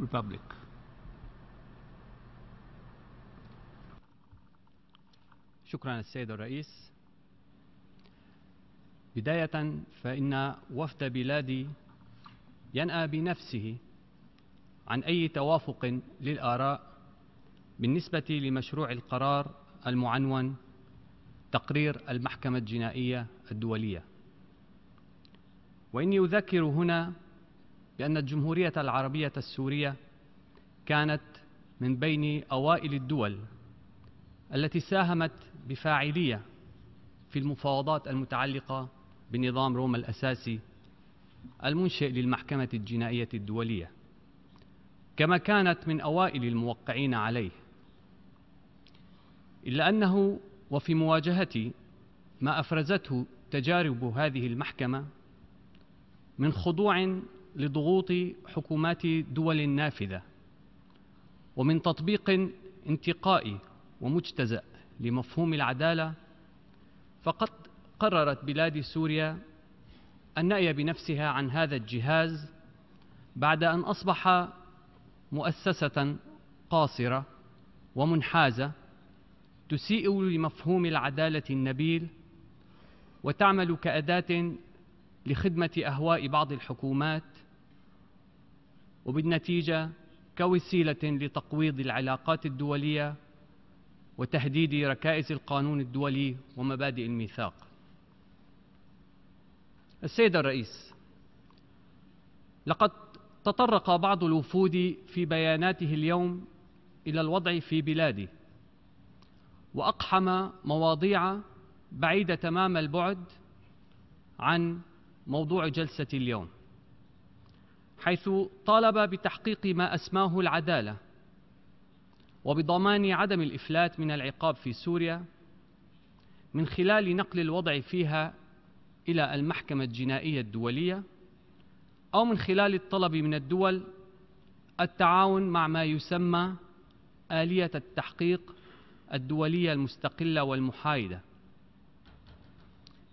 republic. شكرا السيد الرئيس بداية فإن وفد بلادي ينأى بنفسه عن أي توافق للآراء بالنسبة لمشروع القرار المعنون تقرير المحكمة الجنائية الدولية وإني أذكر هنا بأن الجمهورية العربية السورية كانت من بين أوائل الدول التي ساهمت بفاعلية في المفاوضات المتعلقة بنظام روما الأساسي المنشئ للمحكمة الجنائية الدولية كما كانت من أوائل الموقعين عليه إلا أنه وفي مواجهة ما أفرزته تجارب هذه المحكمة من خضوع لضغوط حكومات دول نافذة ومن تطبيق انتقائي ومجتزأ لمفهوم العدالة فقد قررت بلاد سوريا النأي بنفسها عن هذا الجهاز بعد أن أصبح مؤسسة قاصرة ومنحازة تسيء لمفهوم العدالة النبيل وتعمل كأداة لخدمة أهواء بعض الحكومات وبالنتيجة كوسيلة لتقويض العلاقات الدولية وتهديد ركائز القانون الدولي ومبادئ الميثاق السيد الرئيس لقد تطرق بعض الوفود في بياناته اليوم إلى الوضع في بلادي وأقحم مواضيع بعيدة تمام البعد عن موضوع جلسة اليوم حيث طالب بتحقيق ما أسماه العدالة وبضمان عدم الإفلات من العقاب في سوريا من خلال نقل الوضع فيها إلى المحكمة الجنائية الدولية أو من خلال الطلب من الدول التعاون مع ما يسمى آلية التحقيق الدولية المستقلة والمحايدة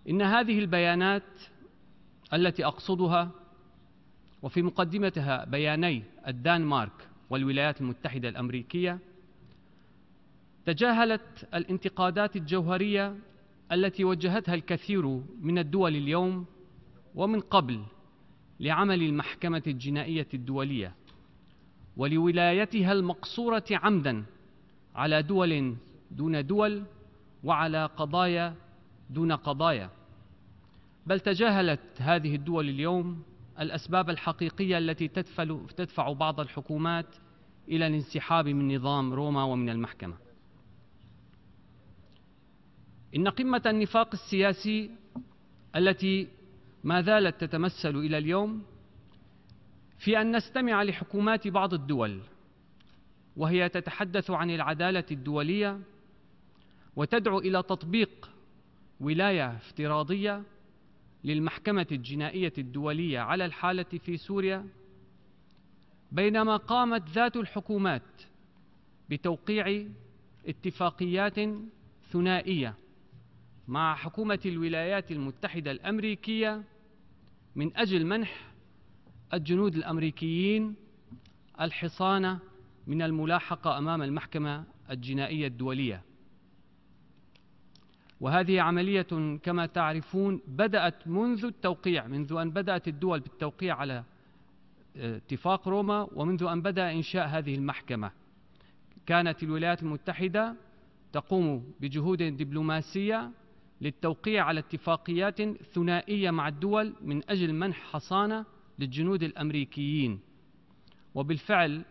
إن هذه البيانات التي أقصدها وفي مقدمتها بياني الدنمارك والولايات المتحدة الأمريكية تجاهلت الانتقادات الجوهرية التي وجهتها الكثير من الدول اليوم ومن قبل لعمل المحكمة الجنائية الدولية ولولايتها المقصورة عمدا على دول دون دول وعلى قضايا دون قضايا بل تجاهلت هذه الدول اليوم الأسباب الحقيقية التي تدفع, تدفع بعض الحكومات إلى الانسحاب من نظام روما ومن المحكمة إن قمة النفاق السياسي التي ما زالت تتمثل إلى اليوم في أن نستمع لحكومات بعض الدول وهي تتحدث عن العدالة الدولية وتدعو إلى تطبيق ولاية افتراضية للمحكمة الجنائية الدولية على الحالة في سوريا بينما قامت ذات الحكومات بتوقيع اتفاقيات ثنائية مع حكومة الولايات المتحدة الأمريكية من أجل منح الجنود الأمريكيين الحصانة من الملاحقة أمام المحكمة الجنائية الدولية وهذه عملية كما تعرفون بدأت منذ التوقيع منذ أن بدأت الدول بالتوقيع على آه، اتفاق روما ومنذ أن بدأ إنشاء هذه المحكمة كانت الولايات المتحدة تقوم بجهود دبلوماسية للتوقيع على اتفاقيات ثنائية مع الدول من أجل منح حصانة للجنود الأمريكيين وبالفعل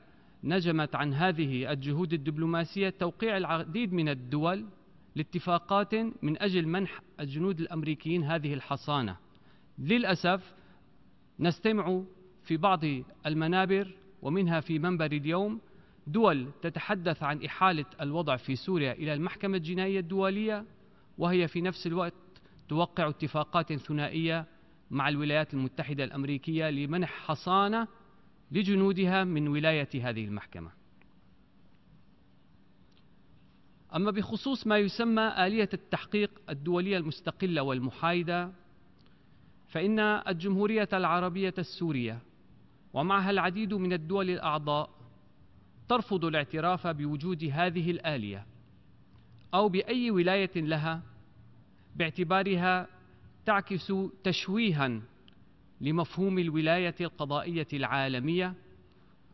نجمت عن هذه الجهود الدبلوماسية توقيع العديد من الدول لاتفاقات من أجل منح الجنود الأمريكيين هذه الحصانة للأسف نستمع في بعض المنابر ومنها في منبر اليوم دول تتحدث عن إحالة الوضع في سوريا إلى المحكمة الجنائية الدولية وهي في نفس الوقت توقع اتفاقات ثنائية مع الولايات المتحدة الأمريكية لمنح حصانة لجنودها من ولاية هذه المحكمة أما بخصوص ما يسمى آلية التحقيق الدولية المستقلة والمحايدة فإن الجمهورية العربية السورية ومعها العديد من الدول الأعضاء ترفض الاعتراف بوجود هذه الآلية أو بأي ولاية لها باعتبارها تعكس تشويها لمفهوم الولاية القضائية العالمية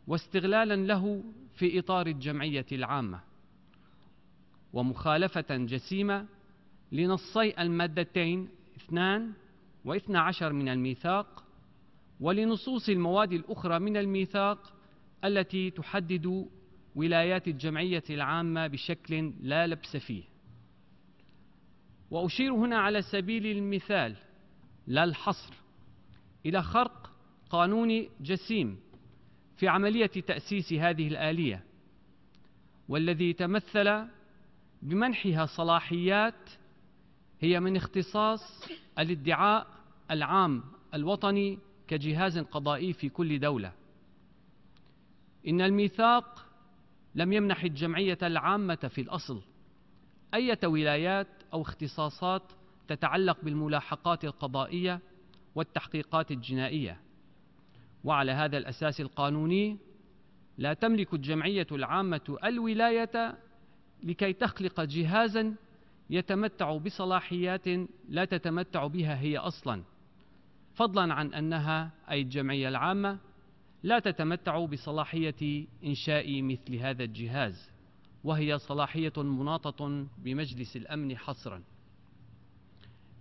واستغلالا له في إطار الجمعية العامة ومخالفة جسيمة لنصي المادتين 2 واثنى عشر من الميثاق ولنصوص المواد الأخرى من الميثاق التي تحدد ولايات الجمعية العامة بشكل لا لبس فيه وأشير هنا على سبيل المثال لا الحصر إلى خرق قانون جسيم في عملية تأسيس هذه الآلية والذي تمثل بمنحها صلاحيات هي من اختصاص الادعاء العام الوطني كجهاز قضائي في كل دولة إن الميثاق لم يمنح الجمعية العامة في الأصل أية ولايات أو اختصاصات تتعلق بالملاحقات القضائية والتحقيقات الجنائية وعلى هذا الأساس القانوني لا تملك الجمعية العامة الولاية لكي تخلق جهازا يتمتع بصلاحيات لا تتمتع بها هي اصلا فضلا عن انها اي الجمعيه العامه لا تتمتع بصلاحيه انشاء مثل هذا الجهاز وهي صلاحيه مناطه بمجلس الامن حصرا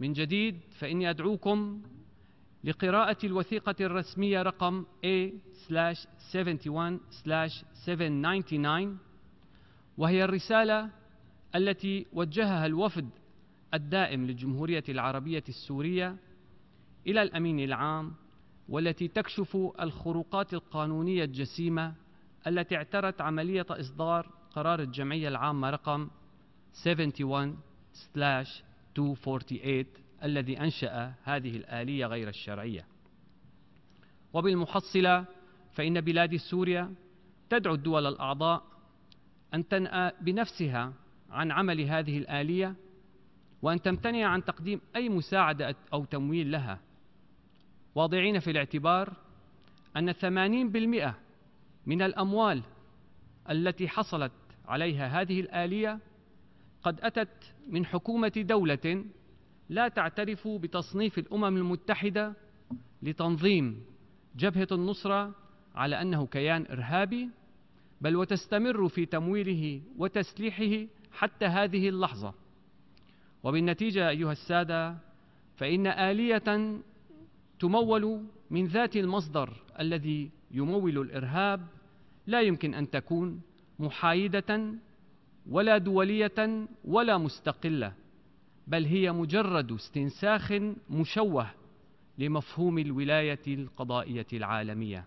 من جديد فاني ادعوكم لقراءة الوثيقة الرسمية رقم A/71/799 وهي الرسالة التي وجهها الوفد الدائم للجمهورية العربية السورية إلى الأمين العام والتي تكشف الخروقات القانونية الجسيمة التي اعترت عملية إصدار قرار الجمعية العامة رقم 71/248 الذي أنشأ هذه الآلية غير الشرعية. وبالمحصلة فإن بلاد سوريا تدعو الدول الأعضاء أن تنأى بنفسها عن عمل هذه الآلية وأن تمتنع عن تقديم أي مساعدة أو تمويل لها واضعين في الاعتبار أن 80% من الأموال التي حصلت عليها هذه الآلية قد أتت من حكومة دولة لا تعترف بتصنيف الأمم المتحدة لتنظيم جبهة النصرة على أنه كيان إرهابي بل وتستمر في تمويله وتسليحه حتى هذه اللحظة وبالنتيجة أيها السادة فإن آلية تمول من ذات المصدر الذي يمول الإرهاب لا يمكن أن تكون محايدة ولا دولية ولا مستقلة بل هي مجرد استنساخ مشوه لمفهوم الولاية القضائية العالمية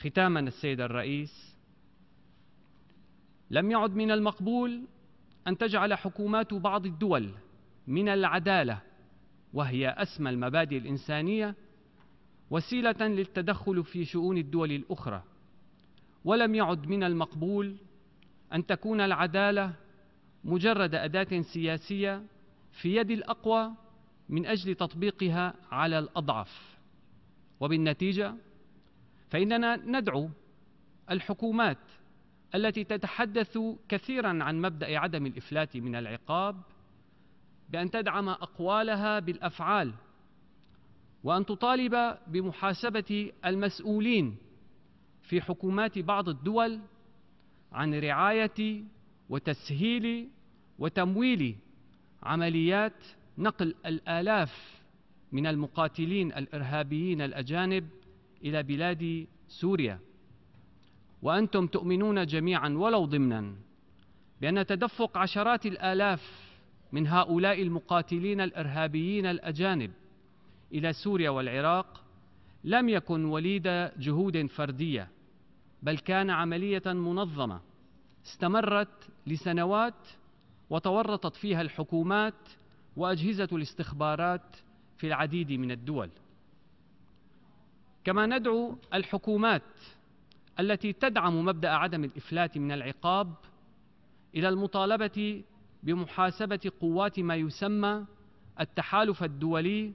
ختاما السيد الرئيس لم يعد من المقبول أن تجعل حكومات بعض الدول من العدالة وهي أسمى المبادئ الإنسانية وسيلة للتدخل في شؤون الدول الأخرى ولم يعد من المقبول أن تكون العدالة مجرد أداة سياسية في يد الأقوى من أجل تطبيقها على الأضعف وبالنتيجة فإننا ندعو الحكومات التي تتحدث كثيرا عن مبدا عدم الافلات من العقاب بان تدعم اقوالها بالافعال وان تطالب بمحاسبه المسؤولين في حكومات بعض الدول عن رعايه وتسهيل وتمويل عمليات نقل الالاف من المقاتلين الارهابيين الاجانب الى بلاد سوريا وأنتم تؤمنون جميعا ولو ضمنا بأن تدفق عشرات الآلاف من هؤلاء المقاتلين الإرهابيين الأجانب إلى سوريا والعراق لم يكن وليد جهود فردية بل كان عملية منظمة استمرت لسنوات وتورطت فيها الحكومات وأجهزة الاستخبارات في العديد من الدول كما ندعو الحكومات التي تدعم مبدا عدم الافلات من العقاب الى المطالبه بمحاسبه قوات ما يسمى التحالف الدولي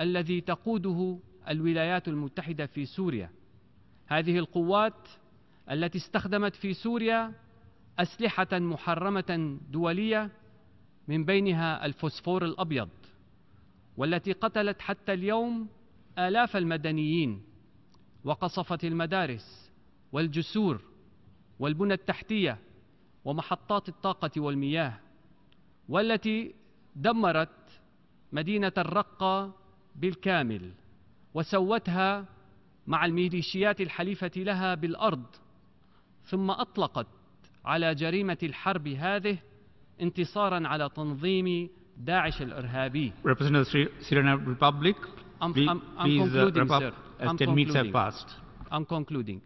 الذي تقوده الولايات المتحده في سوريا هذه القوات التي استخدمت في سوريا اسلحه محرمه دوليه من بينها الفوسفور الابيض والتي قتلت حتى اليوم الاف المدنيين وقصفت المدارس والجسور والبنى التحتية ومحطات الطاقة والمياه والتي دمرت مدينة الرقة بالكامل وسوتها مع الميليشيات الحليفة لها بالأرض ثم أطلقت على جريمة الحرب هذه انتصارا على تنظيم داعش الإرهابي Representative Syrian Republic, I'm, I'm, I'm concluding, sir. I'm concluding. I'm concluding.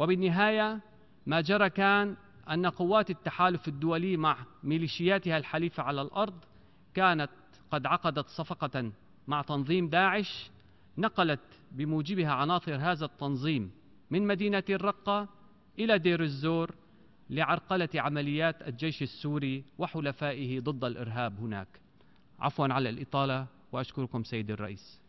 وبالنهاية ما جرى كان أن قوات التحالف الدولي مع ميليشياتها الحليفة على الأرض كانت قد عقدت صفقة مع تنظيم داعش نقلت بموجبها عناصر هذا التنظيم من مدينة الرقة إلى دير الزور لعرقلة عمليات الجيش السوري وحلفائه ضد الإرهاب هناك عفوا على الإطالة وأشكركم سيدي الرئيس